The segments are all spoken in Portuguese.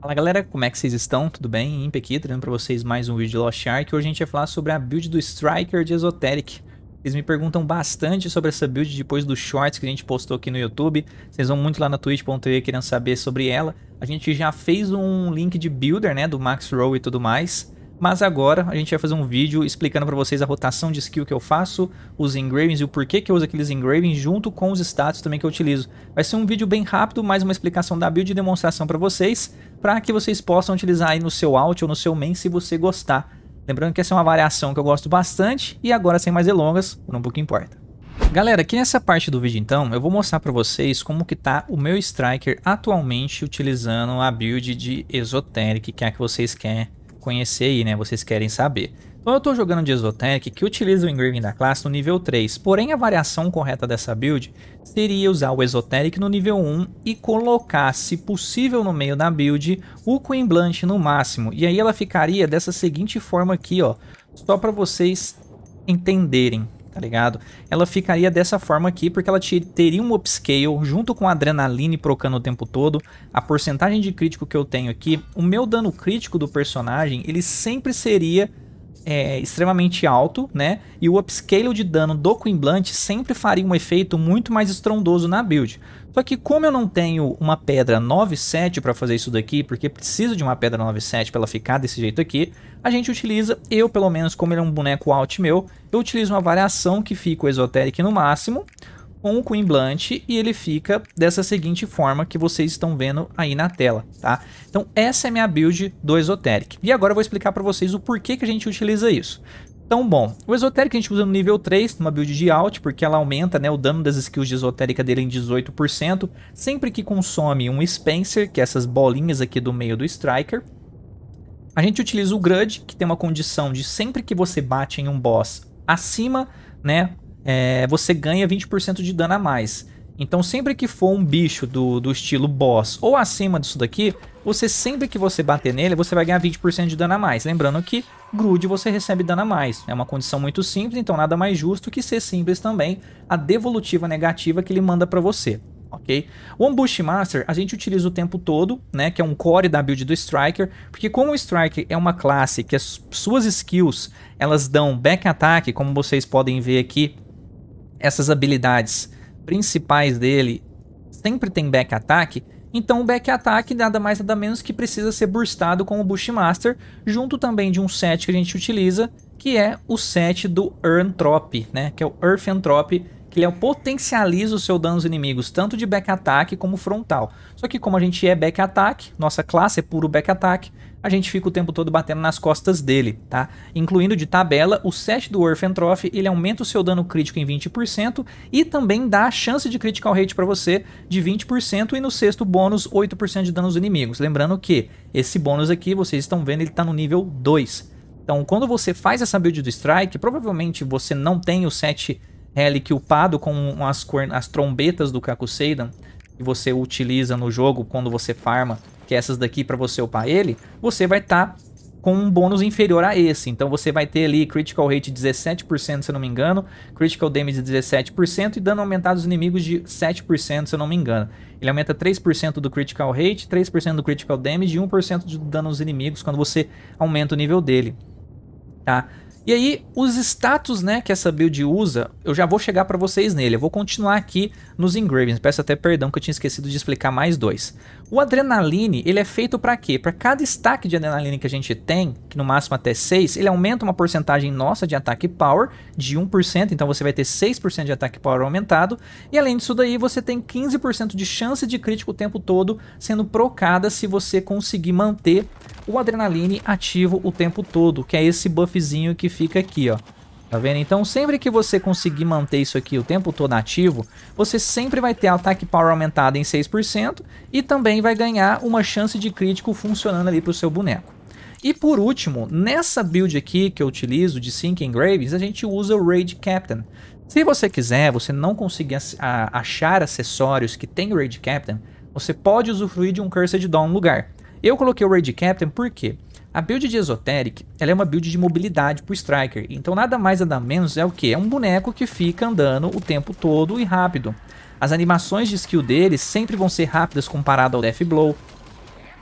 Fala galera, como é que vocês estão? Tudo bem? Imp aqui, trazendo pra vocês mais um vídeo de Lost Ark. Hoje a gente vai falar sobre a build do Striker de Esoteric. Vocês me perguntam bastante sobre essa build depois dos shorts que a gente postou aqui no YouTube. Vocês vão muito lá na twitch.tv querendo saber sobre ela. A gente já fez um link de builder, né, do Max Row e tudo mais. Mas agora a gente vai fazer um vídeo explicando para vocês a rotação de skill que eu faço, os engravings e o porquê que eu uso aqueles engravings junto com os status também que eu utilizo. Vai ser um vídeo bem rápido, mais uma explicação da build e demonstração para vocês, para que vocês possam utilizar aí no seu out ou no seu main se você gostar. Lembrando que essa é uma variação que eu gosto bastante e agora sem mais delongas, não pouco importa. Galera, aqui nessa parte do vídeo então, eu vou mostrar para vocês como que tá o meu Striker atualmente utilizando a build de Exoteric, que é a que vocês querem conhecer aí, né? Vocês querem saber. Então eu estou jogando de Exotec, que utiliza o Engraving da classe no nível 3, porém a variação correta dessa build seria usar o Exoteric no nível 1 e colocar, se possível no meio da build, o Queen Blanche no máximo. E aí ela ficaria dessa seguinte forma aqui, ó, só para vocês entenderem tá ligado? Ela ficaria dessa forma aqui, porque ela teria um upscale junto com a adrenaline procando o tempo todo, a porcentagem de crítico que eu tenho aqui, o meu dano crítico do personagem, ele sempre seria é, extremamente alto, né? E o upscale de dano do Queen Blunt sempre faria um efeito muito mais estrondoso na build. Só que como eu não tenho uma pedra 9.7 para fazer isso daqui, porque preciso de uma pedra 9.7 para ela ficar desse jeito aqui, a gente utiliza, eu pelo menos, como ele é um boneco alt meu, eu utilizo uma variação que fica o Exoteric no máximo, com o Queen Blunt e ele fica dessa seguinte forma que vocês estão vendo aí na tela, tá? Então essa é minha build do Exoteric. E agora eu vou explicar para vocês o porquê que a gente utiliza isso tão bom. O esotérico a gente usa no nível 3, numa build de alt, porque ela aumenta né, o dano das skills de esotérica dele em 18%, sempre que consome um Spencer, que é essas bolinhas aqui do meio do Striker. A gente utiliza o Grudge, que tem uma condição de sempre que você bate em um boss acima, né, é, você ganha 20% de dano a mais. Então sempre que for um bicho do, do estilo boss ou acima disso daqui, você sempre que você bater nele, você vai ganhar 20% de dano a mais. Lembrando que grude você recebe dano a mais. É uma condição muito simples, então nada mais justo que ser simples também a devolutiva negativa que ele manda para você. ok? O Ambush Master a gente utiliza o tempo todo, né, que é um core da build do Striker, porque como o Striker é uma classe que as suas skills, elas dão back attack, como vocês podem ver aqui, essas habilidades principais dele sempre tem back attack, então o back attack nada mais nada menos que precisa ser burstado com o Bushmaster, junto também de um set que a gente utiliza, que é o set do Earntrop, né? Que é o Earth Entrop, que ele é potencializa o seu dano aos inimigos, tanto de back attack como frontal. Só que como a gente é back attack, nossa classe é puro back attack, a gente fica o tempo todo batendo nas costas dele, tá? Incluindo de tabela, o 7 do Orphentroff, ele aumenta o seu dano crítico em 20% e também dá a chance de critical rate para você de 20% e no sexto bônus 8% de danos inimigos. Lembrando que esse bônus aqui, vocês estão vendo, ele tá no nível 2. Então, quando você faz essa build do strike, provavelmente você não tem o 7 relic upado com as, as trombetas do Kakuseidan que você utiliza no jogo quando você farma que é essas daqui para você upar ele, você vai estar tá com um bônus inferior a esse. Então você vai ter ali critical rate 17%, se eu não me engano, critical damage 17% e dano aumentado dos inimigos de 7%, se eu não me engano. Ele aumenta 3% do critical rate, 3% do critical damage e 1% de dano aos inimigos quando você aumenta o nível dele. Tá? E aí, os status, né, que essa build usa, eu já vou chegar para vocês nele. Eu vou continuar aqui nos Engravings. Peço até perdão que eu tinha esquecido de explicar mais dois. O adrenaline, ele é feito para quê? Para cada stack de adrenaline que a gente tem, que no máximo até 6, ele aumenta uma porcentagem nossa de ataque power de 1%, então você vai ter 6% de ataque power aumentado, e além disso daí você tem 15% de chance de crítico o tempo todo sendo procada se você conseguir manter o adrenaline ativo o tempo todo, que é esse buffzinho que fica aqui, ó. Tá vendo? Então sempre que você conseguir manter isso aqui o tempo todo ativo, você sempre vai ter ataque power aumentado em 6% e também vai ganhar uma chance de crítico funcionando ali pro seu boneco. E por último, nessa build aqui que eu utilizo de Sinking Graves, a gente usa o Raid Captain. Se você quiser, você não conseguir achar acessórios que tem Raid Captain, você pode usufruir de um Cursed Dawn no lugar. Eu coloquei o Raid Captain porque a build de Esoteric ela é uma build de mobilidade pro Striker, então nada mais nada menos é o que? É um boneco que fica andando o tempo todo e rápido. As animações de skill dele sempre vão ser rápidas comparado ao Death Blow.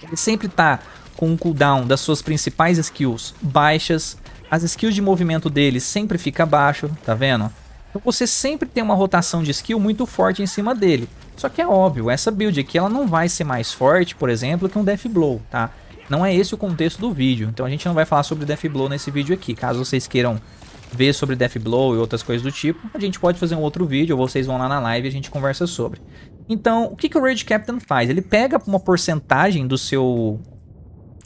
Ele sempre tá com o cooldown das suas principais skills baixas. As skills de movimento dele sempre fica baixo, tá vendo? Então você sempre tem uma rotação de skill muito forte em cima dele. Só que é óbvio, essa build aqui ela não vai ser mais forte, por exemplo, que um Death Blow, tá? Não é esse o contexto do vídeo, então a gente não vai falar sobre Death Blow nesse vídeo aqui. Caso vocês queiram ver sobre Death Blow e outras coisas do tipo, a gente pode fazer um outro vídeo, ou vocês vão lá na live e a gente conversa sobre. Então, o que, que o Rage Captain faz? Ele pega uma porcentagem do seu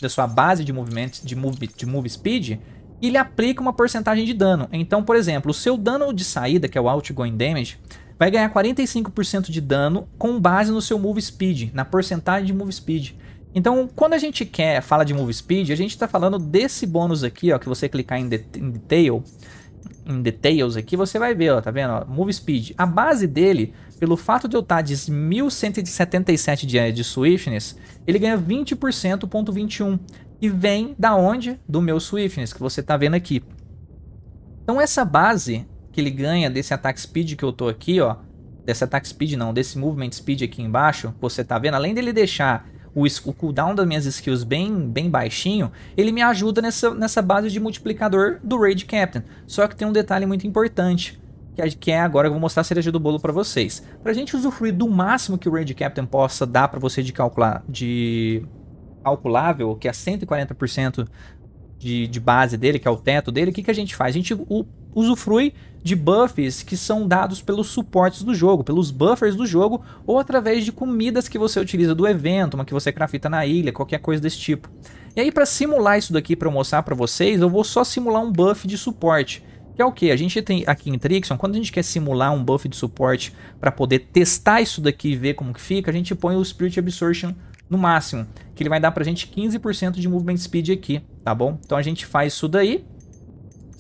da sua base de movimento de move, de move speed e ele aplica uma porcentagem de dano. Então, por exemplo, o seu dano de saída, que é o outgoing damage, vai ganhar 45% de dano com base no seu move speed, na porcentagem de move speed. Então, quando a gente quer fala de move speed, a gente está falando desse bônus aqui, ó, que você clicar em, de em detail, em details aqui, você vai ver, ó, tá vendo? Ó, move speed. A base dele, pelo fato de eu estar tá de 1177 de, de swiftness, ele ganha 20%.21 ponto e vem da onde? Do meu swiftness que você está vendo aqui. Então essa base que ele ganha desse attack speed que eu tô aqui, ó, desse attack speed não, desse movement speed aqui embaixo, você tá vendo, além dele deixar o, o cooldown das minhas skills bem, bem baixinho, ele me ajuda nessa, nessa base de multiplicador do Raid Captain. Só que tem um detalhe muito importante que é, é agora eu vou mostrar a cereja do bolo para vocês. Para a gente usufruir do máximo que o Raid Captain possa dar para você de calcular de calculável, que é 140% de, de base dele, que é o teto dele, o que, que a gente faz? A gente usufrui de buffs que são dados pelos suportes do jogo, pelos buffers do jogo, ou através de comidas que você utiliza do evento, uma que você crafta na ilha, qualquer coisa desse tipo. E aí para simular isso daqui para mostrar para vocês, eu vou só simular um buff de suporte. Que é o que? A gente tem aqui em Trixon, quando a gente quer simular um buff de suporte para poder testar isso daqui e ver como que fica, a gente põe o Spirit Absorption no máximo, que ele vai dar pra gente 15% de movement speed aqui, tá bom? Então a gente faz isso daí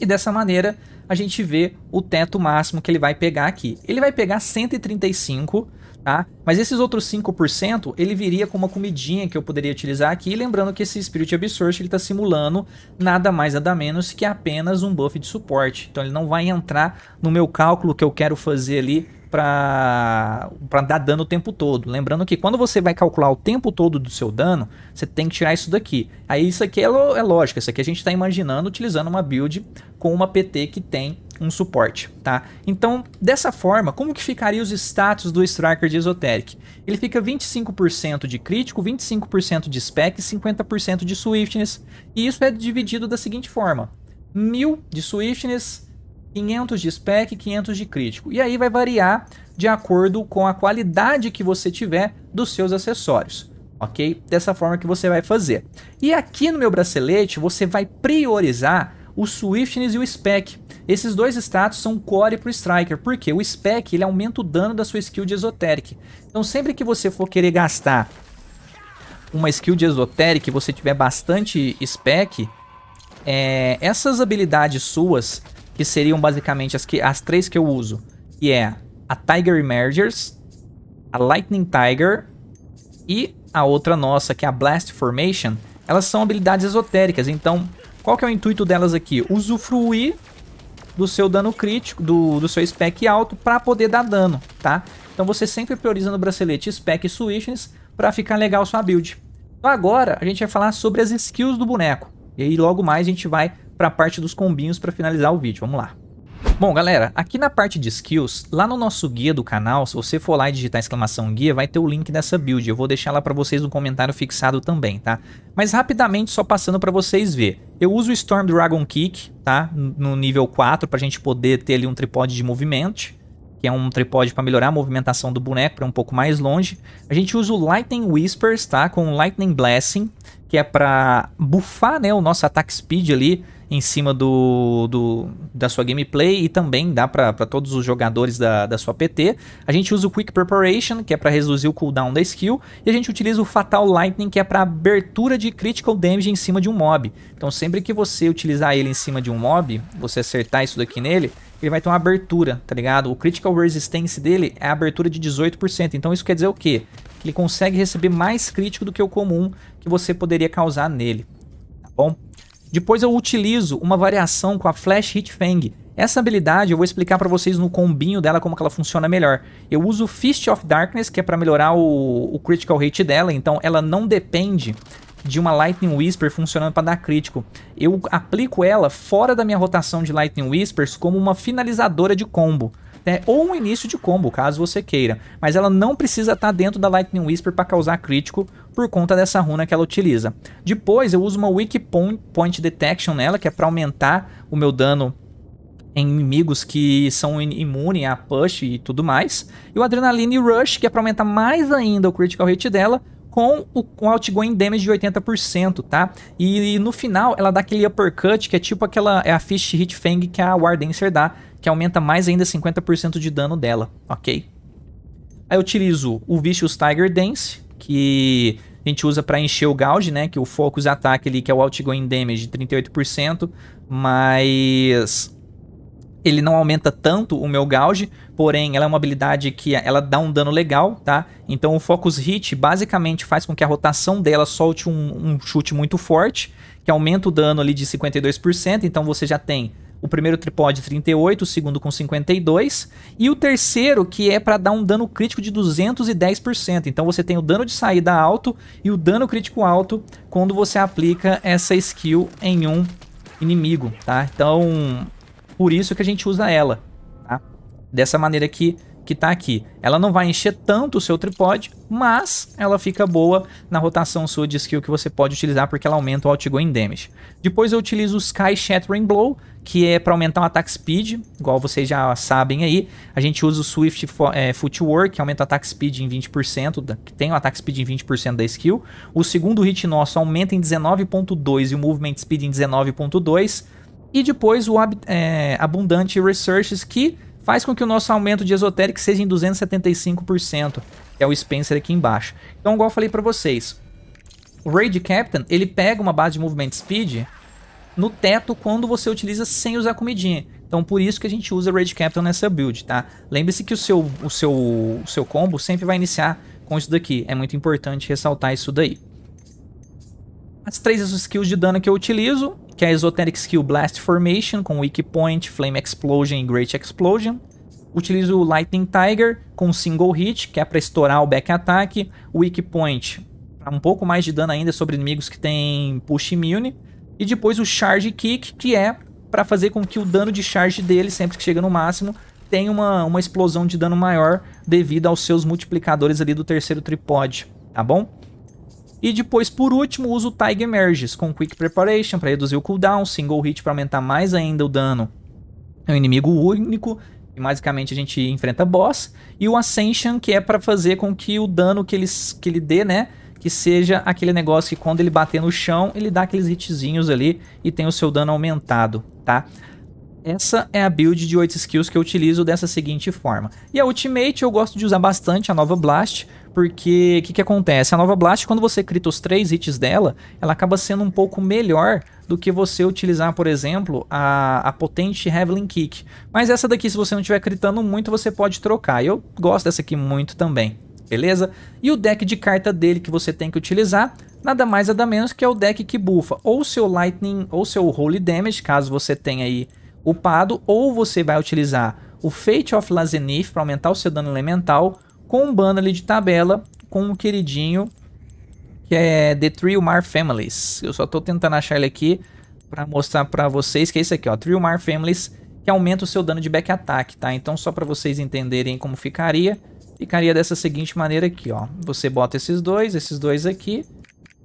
e dessa maneira a gente vê o teto máximo que ele vai pegar aqui. Ele vai pegar 135, tá? Mas esses outros 5%, ele viria com uma comidinha que eu poderia utilizar aqui, lembrando que esse Spirit Absorption ele tá simulando nada mais nada menos que apenas um buff de suporte. Então ele não vai entrar no meu cálculo que eu quero fazer ali para dar dano o tempo todo. Lembrando que quando você vai calcular o tempo todo do seu dano, você tem que tirar isso daqui. Aí isso aqui é, é lógico, isso aqui a gente está imaginando utilizando uma build com uma PT que tem um suporte, tá? Então, dessa forma, como que ficaria os status do Striker de Esoteric? Ele fica 25% de crítico, 25% de spec e 50% de swiftness. E isso é dividido da seguinte forma. 1000 de swiftness, 500 de spec, 500 de crítico. E aí vai variar de acordo com a qualidade que você tiver dos seus acessórios, ok? Dessa forma que você vai fazer. E aqui no meu bracelete você vai priorizar o Swiftness e o Spec. Esses dois status são core para o Striker, porque o Spec ele aumenta o dano da sua skill de Exoteric. Então sempre que você for querer gastar uma skill de Exoteric e você tiver bastante Spec, é, essas habilidades suas que seriam basicamente as, que, as três que eu uso, que é a Tiger Emergers, a Lightning Tiger e a outra nossa, que é a Blast Formation, elas são habilidades esotéricas, então qual que é o intuito delas aqui? Usufruir do seu dano crítico, do, do seu spec alto para poder dar dano, tá? Então você sempre prioriza no bracelete spec e switches para ficar legal sua build. Então agora a gente vai falar sobre as skills do boneco. E aí logo mais a gente vai para a parte dos combinhos para finalizar o vídeo. Vamos lá. Bom, galera, aqui na parte de skills, lá no nosso guia do canal, se você for lá e digitar exclamação guia, vai ter o link dessa build. Eu vou deixar lá para vocês no comentário fixado também, tá? Mas rapidamente, só passando para vocês ver. Eu uso o Storm Dragon Kick, tá? No nível 4, a gente poder ter ali um tripode de movimento, que é um tripode para melhorar a movimentação do boneco para um pouco mais longe. A gente usa o Lightning Whispers, tá? Com o Lightning Blessing, que é para buffar, né, o nosso ataque speed ali, em cima do, do da sua gameplay e também dá para todos os jogadores da, da sua PT. A gente usa o Quick Preparation, que é para reduzir o cooldown da skill, e a gente utiliza o Fatal Lightning, que é para abertura de critical damage em cima de um mob. Então sempre que você utilizar ele em cima de um mob, você acertar isso daqui nele, ele vai ter uma abertura, tá ligado? O Critical Resistance dele é a abertura de 18%, então isso quer dizer o quê? Que ele consegue receber mais crítico do que o comum que você poderia causar nele, tá bom? Depois eu utilizo uma variação com a Flash Hit Fang. Essa habilidade eu vou explicar para vocês no combinho dela como que ela funciona melhor. Eu uso Fist of Darkness, que é para melhorar o, o critical rate dela, então ela não depende de uma Lightning Whisper funcionando para dar crítico. Eu aplico ela fora da minha rotação de Lightning Whispers como uma finalizadora de combo né? Ou um início de combo, caso você queira. Mas ela não precisa estar tá dentro da Lightning Whisper para causar crítico por conta dessa runa que ela utiliza. Depois eu uso uma Weak Point Detection nela, que é para aumentar o meu dano em inimigos que são imunes a push e tudo mais. E o Adrenaline Rush, que é para aumentar mais ainda o critical rate dela, com o com outgoing damage de 80%, tá? E, e, no final ela dá aquele uppercut, que é tipo aquela é a Fish Hit Fang que a Wardancer dá, que aumenta mais ainda 50% de dano dela, ok? Aí eu utilizo o Vicious Tiger Dance, que a gente usa para encher o gauge, né? Que o Focus Attack ali, que é o Outgoing Damage, de 38%, mas ele não aumenta tanto o meu gauge, porém ela é uma habilidade que ela dá um dano legal, tá? Então o Focus Hit basicamente faz com que a rotação dela solte um, um chute muito forte, que aumenta o dano ali de 52%, então você já tem o primeiro tripode é 38, o segundo com 52 e o terceiro que é para dar um dano crítico de 210%. Então você tem o dano de saída alto e o dano crítico alto quando você aplica essa skill em um inimigo, tá? Então, por isso que a gente usa ela, tá? Dessa maneira aqui que tá aqui. Ela não vai encher tanto o seu tripode, mas ela fica boa na rotação sua de skill que você pode utilizar porque ela aumenta o outgoing damage. Depois eu utilizo o Sky Shattering Blow, que é para aumentar o ataque speed, igual vocês já sabem aí. A gente usa o Swift é, Footwork, que aumenta o ataque speed em 20%, da, que tem o ataque speed em 20% da skill. O segundo hit nosso aumenta em 19.2 e o Movement Speed em 19.2. E depois o ab, é, Abundante Researches, que faz com que o nosso aumento de esotérico seja em 275%, que é o Spencer aqui embaixo. Então, igual eu falei para vocês, o Raid Captain, ele pega uma base de Movement Speed no teto quando você utiliza sem usar comidinha. Então por isso que a gente usa rage Capital nessa build, tá? Lembre-se que o seu, o, seu, o seu combo sempre vai iniciar com isso daqui. É muito importante ressaltar isso daí. As três skills de dano que eu utilizo, que é a Esoteric Skill Blast Formation, com Weak Point, Flame Explosion e Great Explosion. Utilizo o Lightning Tiger com Single Hit, que é para estourar o Back Attack. Weak Point, um pouco mais de dano ainda sobre inimigos que tem Push Immune e depois o Charge Kick, que é para fazer com que o dano de charge dele, sempre que chega no máximo, tenha uma, uma explosão de dano maior devido aos seus multiplicadores ali do terceiro tripode tá bom? E depois, por último, uso o Tiger Merges com Quick Preparation para reduzir o cooldown, Single Hit para aumentar mais ainda o dano é um inimigo único, e basicamente a gente enfrenta boss, e o Ascension que é para fazer com que o dano que ele, que ele dê, né, que seja aquele negócio que quando ele bater no chão, ele dá aqueles hitzinhos ali e tem o seu dano aumentado, tá? Essa é a build de 8 skills que eu utilizo dessa seguinte forma. E a Ultimate eu gosto de usar bastante, a nova Blast, porque o que, que acontece? A nova Blast, quando você crita os 3 hits dela, ela acaba sendo um pouco melhor do que você utilizar, por exemplo, a, a potente Heavenly Kick. Mas essa daqui, se você não estiver critando muito, você pode trocar. Eu gosto dessa aqui muito também beleza? E o deck de carta dele que você tem que utilizar, nada mais nada menos que é o deck que bufa ou seu Lightning ou seu Holy Damage, caso você tenha aí upado, ou você vai utilizar o Fate of Lazenith para aumentar o seu dano elemental, com um banner de tabela, com um queridinho que é The Trilmar Families. Eu só estou tentando achar ele aqui para mostrar para vocês que é isso aqui, ó, Trilmar Families, que aumenta o seu dano de back attack, tá? Então só para vocês entenderem como ficaria, ficaria dessa seguinte maneira aqui, ó. Você bota esses dois, esses dois aqui,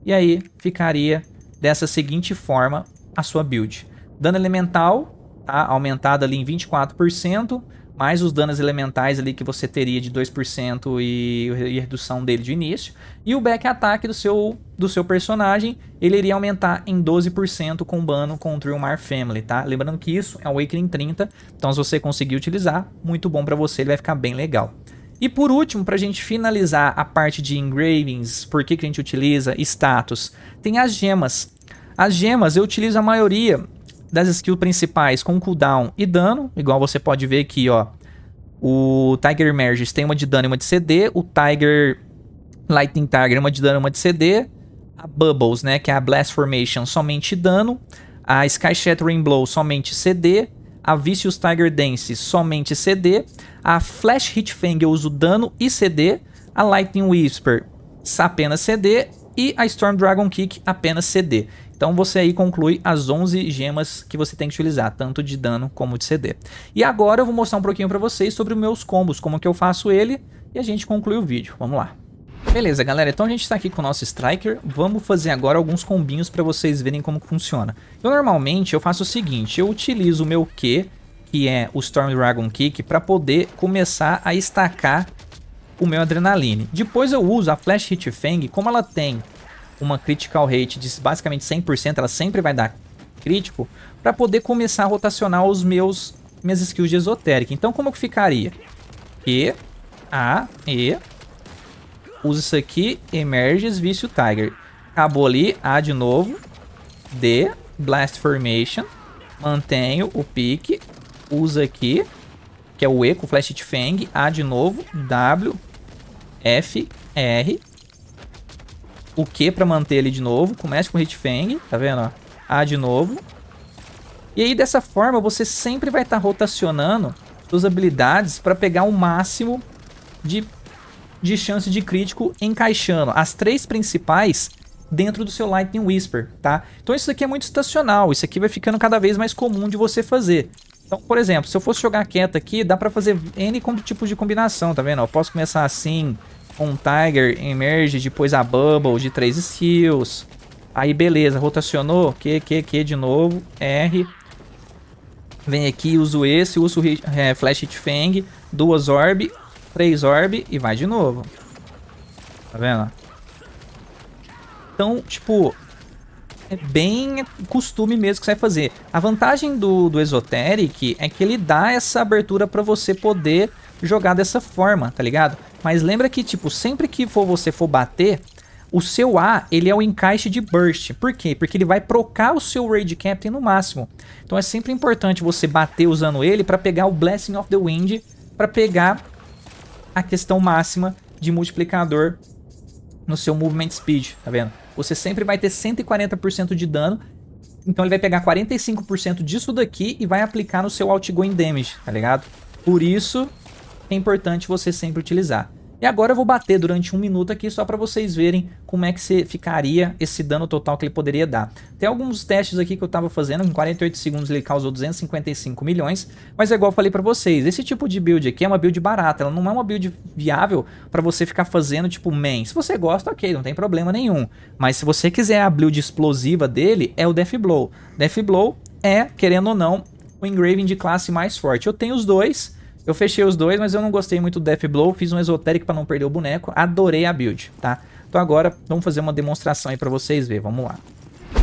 e aí ficaria dessa seguinte forma a sua build. Dano elemental, tá? Aumentado ali em 24%, mais os danos elementais ali que você teria de 2% e, e redução dele de início. E o back ataque do seu, do seu personagem, ele iria aumentar em 12% com o bano contra o Mar Family, tá? Lembrando que isso é o Awakening 30, então se você conseguir utilizar, muito bom para você, ele vai ficar bem legal. E por último, para a gente finalizar a parte de engravings, por que, que a gente utiliza, status, tem as gemas. As gemas eu utilizo a maioria das skills principais com cooldown e dano, igual você pode ver aqui, ó. O Tiger Emerges tem uma de dano e uma de CD, o Tiger Lightning Tiger uma de dano e uma de CD, a Bubbles, né, que é a Blast Formation somente dano, a Sky Shattering Blow somente CD, a Vicious Tiger Dance somente CD, a Flash Hit Fang eu uso dano e CD, a Lightning Whisper apenas CD e a Storm Dragon Kick apenas CD. Então você aí conclui as 11 gemas que você tem que utilizar, tanto de dano como de CD. E agora eu vou mostrar um pouquinho para vocês sobre os meus combos, como que eu faço ele, e a gente conclui o vídeo. Vamos lá. Beleza, galera, então a gente está aqui com o nosso Striker, vamos fazer agora alguns combinhos para vocês verem como funciona. Eu normalmente eu faço o seguinte, eu utilizo o meu Q, que é o Storm Dragon Kick, para poder começar a estacar o meu Adrenaline. Depois eu uso a Flash Hit Fang, como ela tem uma critical rate de basicamente 100%, ela sempre vai dar crítico, para poder começar a rotacionar os meus minhas skills de esotérica. Então como que ficaria? E, A, E, usa isso aqui, Emerges, Vício Tiger. Acabou ali, A de novo, D, Blast Formation, mantenho o pique, usa aqui, que é o E com Flash de Fang, A de novo, W, F, R, o Q pra manter ele de novo, começa com Hit Fang, tá vendo, ó? A de novo. E aí, dessa forma, você sempre vai estar tá rotacionando suas habilidades para pegar o máximo de de chance de crítico encaixando as três principais dentro do seu Lightning Whisper, tá? Então isso aqui é muito estacional, isso aqui vai ficando cada vez mais comum de você fazer. Então, por exemplo, se eu fosse jogar quieto aqui, dá pra fazer N tipos de combinação, tá vendo? Eu posso começar assim, com um Tiger, Emerge, depois a Bubble de três skills. Aí beleza, rotacionou, Q, Q, Q de novo, R. Vem aqui, uso esse, uso é, Flash Hit Fang, duas Orb, três orb e vai de novo. Tá vendo? Então, tipo, é bem costume mesmo que você vai fazer. A vantagem do, do Esoteric é que ele dá essa abertura para você poder jogar dessa forma, tá ligado? Mas lembra que, tipo, sempre que for você for bater, o seu A, ele é o encaixe de Burst. Por quê? Porque ele vai procar o seu Raid Captain no máximo. Então é sempre importante você bater usando ele para pegar o Blessing of the Wind, para pegar a questão máxima de multiplicador no seu movement speed, tá vendo? Você sempre vai ter 140% de dano, então ele vai pegar 45% disso daqui e vai aplicar no seu outgoing damage, tá ligado? Por isso é importante você sempre utilizar. E agora eu vou bater durante um minuto aqui só para vocês verem como é que se ficaria esse dano total que ele poderia dar. Tem alguns testes aqui que eu estava fazendo, em 48 segundos ele causou 255 milhões, mas é igual eu falei para vocês, esse tipo de build aqui é uma build barata, ela não é uma build viável para você ficar fazendo tipo main. Se você gosta, ok, não tem problema nenhum, mas se você quiser a build explosiva dele, é o Death Blow. Death Blow é, querendo ou não, o Engraving de classe mais forte. Eu tenho os dois, eu fechei os dois, mas eu não gostei muito do Deathblow, fiz um esotérico para não perder o boneco, adorei a build, tá? Então agora vamos fazer uma demonstração aí para vocês verem, vamos lá.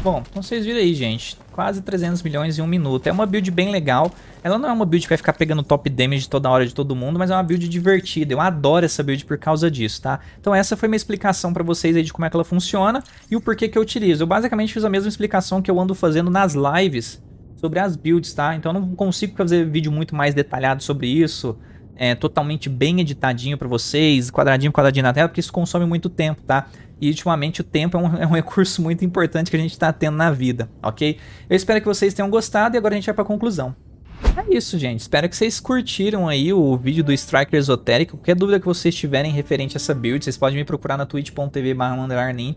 Bom, então vocês viram aí, gente, quase 300 milhões em um minuto. É uma build bem legal, ela não é uma build que vai ficar pegando top damage toda hora de todo mundo, mas é uma build divertida. Eu adoro essa build por causa disso, tá? Então essa foi minha explicação pra vocês aí de como é que ela funciona e o porquê que eu utilizo. Eu basicamente fiz a mesma explicação que eu ando fazendo nas lives sobre as builds, tá? Então eu não consigo fazer vídeo muito mais detalhado sobre isso, é, totalmente bem editadinho para vocês, quadradinho, quadradinho na tela, porque isso consome muito tempo, tá? E ultimamente o tempo é um, é um recurso muito importante que a gente está tendo na vida, ok? Eu espero que vocês tenham gostado e agora a gente vai para conclusão. É isso, gente. Espero que vocês curtiram aí o vídeo do Striker Esotérico. Qualquer dúvida que vocês tiverem referente a essa build, vocês podem me procurar na twitch.tv barra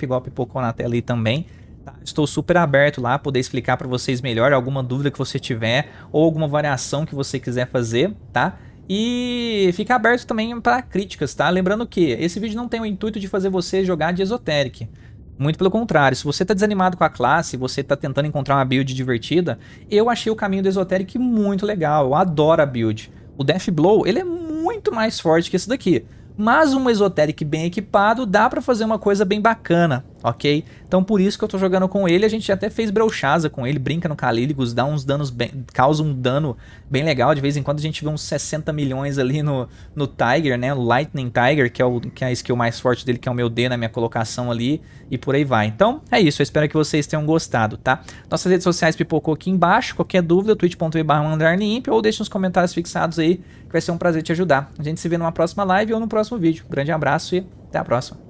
igual pipocou na tela aí também. Tá? Estou super aberto lá, poder explicar para vocês melhor alguma dúvida que você tiver ou alguma variação que você quiser fazer, tá? E fica aberto também para críticas, tá? Lembrando que esse vídeo não tem o intuito de fazer você jogar de Esoteric. Muito pelo contrário, se você está desanimado com a classe, você está tentando encontrar uma build divertida, eu achei o caminho do Esoteric muito legal, eu adoro a build. O Deathblow, Blow, ele é muito mais forte que esse daqui, mas um Esoteric bem equipado dá para fazer uma coisa bem bacana, ok? Então por isso que eu tô jogando com ele, a gente até fez Brelchaza com ele, brinca no Calíligos, dá uns danos bem, causa um dano bem legal, de vez em quando a gente vê uns 60 milhões ali no, no Tiger, né, o Lightning Tiger, que é, o, que é a skill mais forte dele, que é o meu D na minha colocação ali, e por aí vai. Então é isso, eu espero que vocês tenham gostado, tá? Nossas redes sociais pipocou aqui embaixo, qualquer dúvida, twitch.tv mandarneimp ou deixe nos comentários fixados aí, que vai ser um prazer te ajudar. A gente se vê numa próxima live ou no próximo vídeo. Grande abraço e até a próxima.